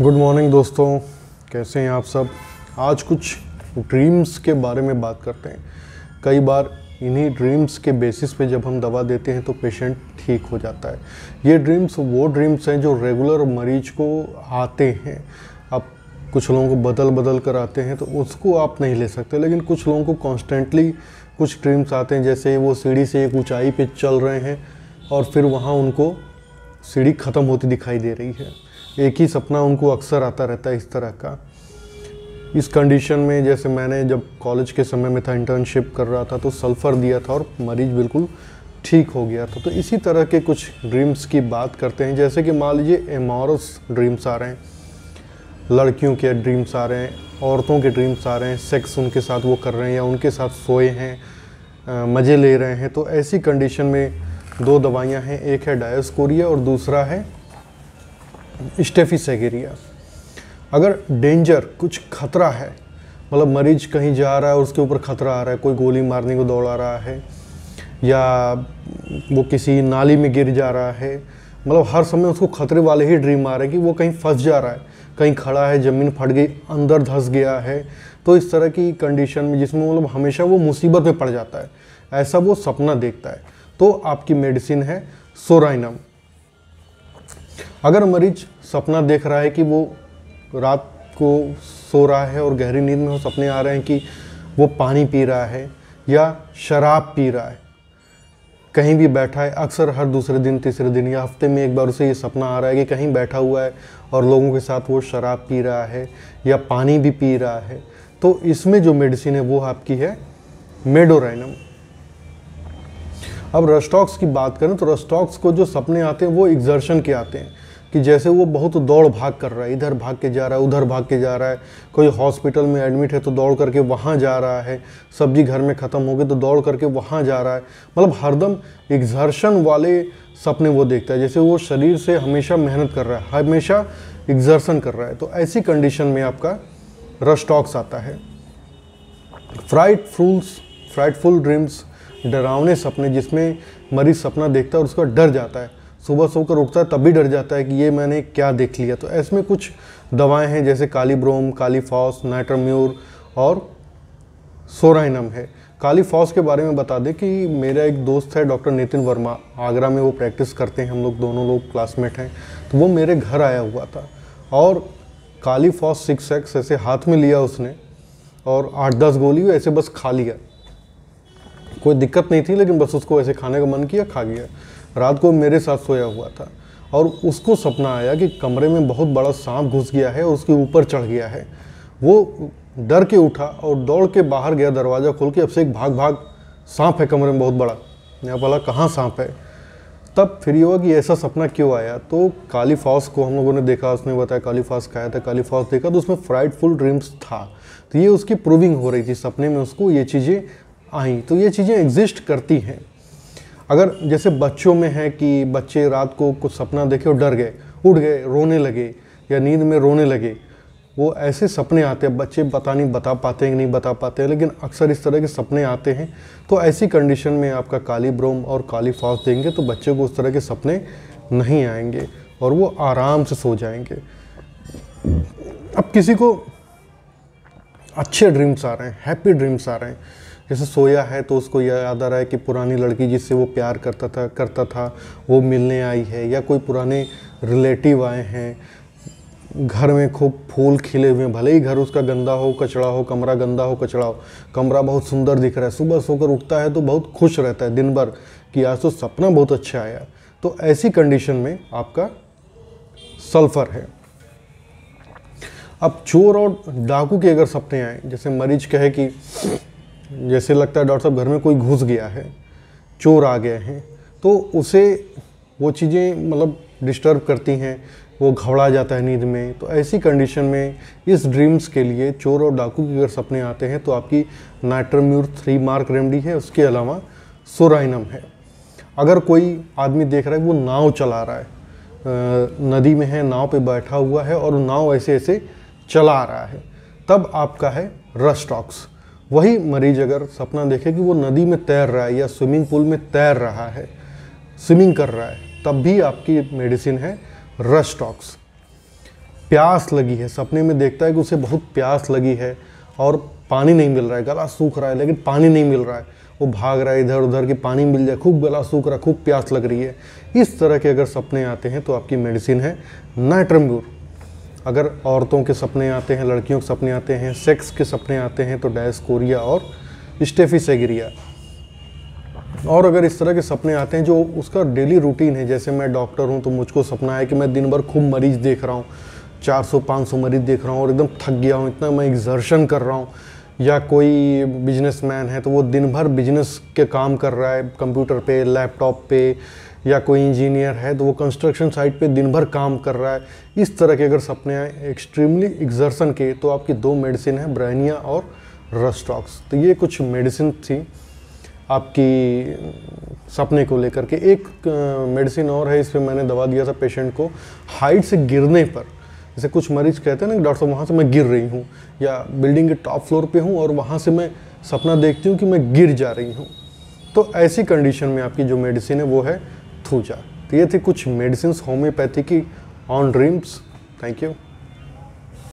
good morning दोस्तों कैसे हैं आप सब आज कुछ ड्रीम्स के बारे में बात करते हैं कई बार इन्हीं ड्रीम्स के बेसिस पे जब हम दवा देते हैं तो पेशेंट ठीक हो जाता है ये ड्रीम्स वो ड्रीम्स हैं जो रेगुलर मरीज को आते हैं आप कुछ लोगों को बदल बदल कर आते हैं तो उसको आप नहीं ले सकते लेकिन कुछ लोगों को कॉन्स्टेंटली कुछ ड्रीम्स आते हैं जैसे वो सीढ़ी से एक ऊँचाई पर चल रहे हैं और फिर वहाँ उनको सीढ़ी ख़त्म होती दिखाई दे रही है एक ही सपना उनको अक्सर आता रहता है इस तरह का इस कंडीशन में जैसे मैंने जब कॉलेज के समय में था इंटर्नशिप कर रहा था तो सल्फ़र दिया था और मरीज बिल्कुल ठीक हो गया था तो इसी तरह के कुछ ड्रीम्स की बात करते हैं जैसे कि मान लीजिए एमोरस ड्रीम्स आ रहे हैं लड़कियों के ड्रीम्स आ रहे हैं औरतों के ड्रीम्स आ रहे हैं सेक्स उनके साथ वो कर रहे हैं या उनके साथ सोए हैं मज़े ले रहे हैं तो ऐसी कंडीशन में दो दवाइयाँ हैं एक है डायस्कोरिया और दूसरा है स्टेफी सेगेरिया अगर डेंजर कुछ खतरा है मतलब मरीज कहीं जा रहा है और उसके ऊपर खतरा आ रहा है कोई गोली मारने को दौड़ा रहा है या वो किसी नाली में गिर जा रहा है मतलब हर समय उसको खतरे वाले ही ड्रीम आ रहे हैं कि वो कहीं फंस जा रहा है कहीं खड़ा है ज़मीन फट गई अंदर धंस गया है तो इस तरह की कंडीशन में जिसमें मतलब हमेशा वो मुसीबत में पड़ जाता है ऐसा वो सपना देखता है तो आपकी मेडिसिन है सोराइनम अगर मरीज सपना देख रहा है कि वो रात को सो रहा है और गहरी नींद में वो सपने आ रहे हैं कि वो पानी पी रहा है या शराब पी रहा है कहीं भी बैठा है अक्सर हर दूसरे दिन तीसरे दिन या हफ्ते में एक बार उसे ये सपना आ रहा है कि कहीं बैठा हुआ है और लोगों के साथ वो शराब पी रहा है या पानी भी पी रहा है तो इसमें जो मेडिसिन है वो आपकी है मेडोराइनम अब रस्टॉक्स की बात करें तो रस्टॉक्स को जो सपने आते हैं वो एग्जर्शन के आते हैं कि जैसे वो बहुत दौड़ भाग कर रहा है इधर भाग के जा रहा है उधर भाग के जा रहा है कोई हॉस्पिटल में एडमिट है तो दौड़ करके वहाँ जा रहा है सब्जी घर में ख़त्म हो गई तो दौड़ करके वहाँ जा रहा है मतलब हरदम एग्जर्शन वाले सपने वो देखता है जैसे वो शरीर से हमेशा मेहनत कर रहा है हमेशा एग्जर्सन कर रहा है तो ऐसी कंडीशन में आपका रस्टॉक्स आता है frightful frightful dreams डरावने सपने जिसमें मरीज सपना देखता है और उसका डर जाता है सुबह सोकर उठता है तब भी डर जाता है कि ये मैंने क्या देख लिया तो ऐसे में कुछ दवाएं हैं जैसे कालीब्रोम कालीफॉस नाइट्राम्यूर और सोराइनम है कालीफॉस के बारे में बता दें कि मेरा एक दोस्त है डॉक्टर नितिन वर्मा आगरा में वो प्रैक्टिस करते हैं हम लोग दोनों लोग क्लासमेट हैं तो वो मेरे घर आया हुआ था और कालीफॉस सिक्स एक्स ऐसे हाथ में लिया उसने और आठ दस गोली ऐसे बस खा लिया कोई दिक्कत नहीं थी लेकिन बस उसको ऐसे खाने का मन किया खा गया रात को मेरे साथ सोया हुआ था और उसको सपना आया कि कमरे में बहुत बड़ा सांप घुस गया है और उसके ऊपर चढ़ गया है वो डर के उठा और दौड़ के बाहर गया दरवाज़ा खोल के अब से एक भाग भाग सांप है कमरे में बहुत बड़ा मैं बोला कहाँ सांप है तब फिर ये हुआ कि ऐसा सपना क्यों आया तो काली फॉस को हम लोगों ने देखा उसने बताया काली फॉस खाया था काली फॉस देखा तो उसमें फ्राइड फुल ड्रीम्स था तो ये उसकी प्रूविंग हो रही थी सपने में उसको ये चीज़ें आई तो ये चीज़ें एग्जिस्ट करती हैं अगर जैसे बच्चों में है कि बच्चे रात को कुछ सपना देखे और डर गए उठ गए रोने लगे या नींद में रोने लगे वो ऐसे सपने आते हैं बच्चे पता नहीं बता पाते हैं कि नहीं बता पाते हैं लेकिन अक्सर इस तरह के सपने आते हैं तो ऐसी कंडीशन में आपका काली ब्रोम और काली फॉस देंगे तो बच्चे को उस तरह के सपने नहीं आएंगे और वो आराम से सो जाएंगे अब किसी को अच्छे ड्रीम्स आ रहे हैं हैप्पी ड्रीम्स आ रहे हैं जैसे सोया है तो उसको याद आ रहा है कि पुरानी लड़की जिससे वो प्यार करता था करता था वो मिलने आई है या कोई पुराने रिलेटिव आए हैं घर में खूब फूल खिले हुए हैं भले ही घर उसका गंदा हो कचड़ा हो कमरा गंदा हो कचड़ा हो कमरा बहुत सुंदर दिख रहा है सुबह सोकर उठता है तो बहुत खुश रहता है दिन भर कि आज तो सपना बहुत अच्छा आया तो ऐसी कंडीशन में आपका सल्फर है अब चोर और डाकू के अगर सपने आए जैसे मरीज कहे कि जैसे लगता है डॉक्टर साहब घर में कोई घुस गया है चोर आ गए हैं तो उसे वो चीज़ें मतलब डिस्टर्ब करती हैं वो घबरा जाता है नींद में तो ऐसी कंडीशन में इस ड्रीम्स के लिए चोर और डाकू के अगर सपने आते हैं तो आपकी नाइट्रम्यूर थ्री मार्क रेमडी है उसके अलावा सोराइनम है अगर कोई आदमी देख रहा है वो नाव चला रहा है नदी में है नाव पे बैठा हुआ है और नाव ऐसे ऐसे चला रहा है तब आपका है रस्टॉक्स वही मरीज अगर सपना देखे कि वो नदी में तैर रहा है या स्विमिंग पूल में तैर रहा है स्विमिंग कर रहा है तब भी आपकी मेडिसिन है रस्टॉक्स प्यास लगी है सपने में देखता है कि उसे बहुत प्यास लगी है और पानी नहीं मिल रहा है गला सूख रहा है लेकिन पानी नहीं मिल रहा है वो भाग रहा है इधर उधर कि पानी मिल जाए खूब गला सूख रहा है खूब प्यास लग रही है इस तरह के अगर सपने आते हैं तो आपकी मेडिसिन है नाइट्रम्यूर अगर औरतों के सपने आते हैं लड़कियों के सपने आते हैं सेक्स के सपने आते हैं तो डैस कोरिया और स्टेफी सेगरिया और अगर इस तरह के सपने आते हैं जो उसका डेली रूटीन है जैसे मैं डॉक्टर हूँ तो मुझको सपना है कि मैं दिन भर खूब मरीज देख रहा हूँ 400-500 मरीज देख रहा हूँ और एकदम थक गया हूँ इतना मैं एग्जर्शन कर रहा हूँ या कोई बिजनेसमैन है तो वो दिन भर बिजनेस के काम कर रहा है कंप्यूटर पे लैपटॉप पे या कोई इंजीनियर है तो वो कंस्ट्रक्शन साइट पे दिन भर काम कर रहा है इस तरह के अगर सपने आए एक्सट्रीमली एग्जर्सन के तो आपकी दो मेडिसिन है ब्रैनिया और रस्टॉक्स तो ये कुछ मेडिसिन थी आपकी सपने को लेकर के एक मेडिसिन और है इस पर मैंने दवा दिया था पेशेंट को हाइट से गिरने पर जैसे कुछ मरीज कहते हैं ना डॉक्टर साहब वहाँ से मैं गिर रही हूँ या बिल्डिंग के टॉप फ्लोर पे हूँ और वहाँ से मैं सपना देखती हूँ कि मैं गिर जा रही हूँ तो ऐसी कंडीशन में आपकी जो मेडिसिन है वो है थूजा तो ये थी कुछ मेडिसिन होम्योपैथी की ऑन ड्रीम्स थैंक यू